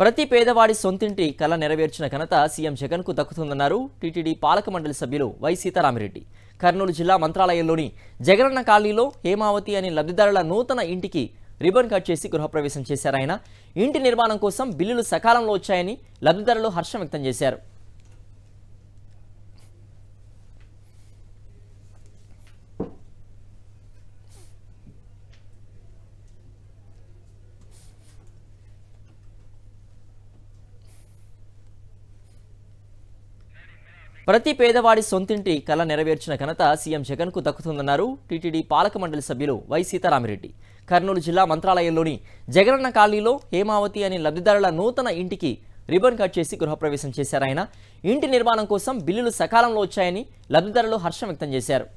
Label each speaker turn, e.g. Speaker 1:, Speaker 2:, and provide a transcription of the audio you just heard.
Speaker 1: ప్రతి పేదవాడి సొంతింటి కళ నెరవేర్చిన ఘనత సీఎం జగన్కు దక్కుతుందన్నారు టీటీడీ పాలక మండలి సభ్యులు వై సీతారామిరెడ్డి కర్నూలు జిల్లా మంత్రాలయంలోని జగనన్న కాలనీలో హేమావతి అనే లబ్ధిదారుల నూతన ఇంటికి రిబన్ కట్ చేసి గృహప్రవేశం చేశారు ఆయన ఇంటి నిర్మాణం కోసం బిల్లులు సకాలంలో వచ్చాయని లబ్ధిదారులు హర్షం వ్యక్తం చేశారు ప్రతి పేదవాడి సొంతింటి కళ నెరవేర్చిన ఘనత సీఎం జగన్కు దక్కుతుందన్నారు టీటీడీ పాలక మండలి సభ్యులు వై సీతారామిరెడ్డి కర్నూలు జిల్లా మంత్రాలయంలోని జగనన్న కాలనీలో హేమావతి అనే లబ్ధిదారుల నూతన ఇంటికి రిబన్ కట్ చేసి గృహప్రవేశం చేశారు ఆయన ఇంటి నిర్మాణం కోసం బిల్లులు సకాలంలో వచ్చాయని లబ్ధిదారులు హర్షం వ్యక్తం చేశారు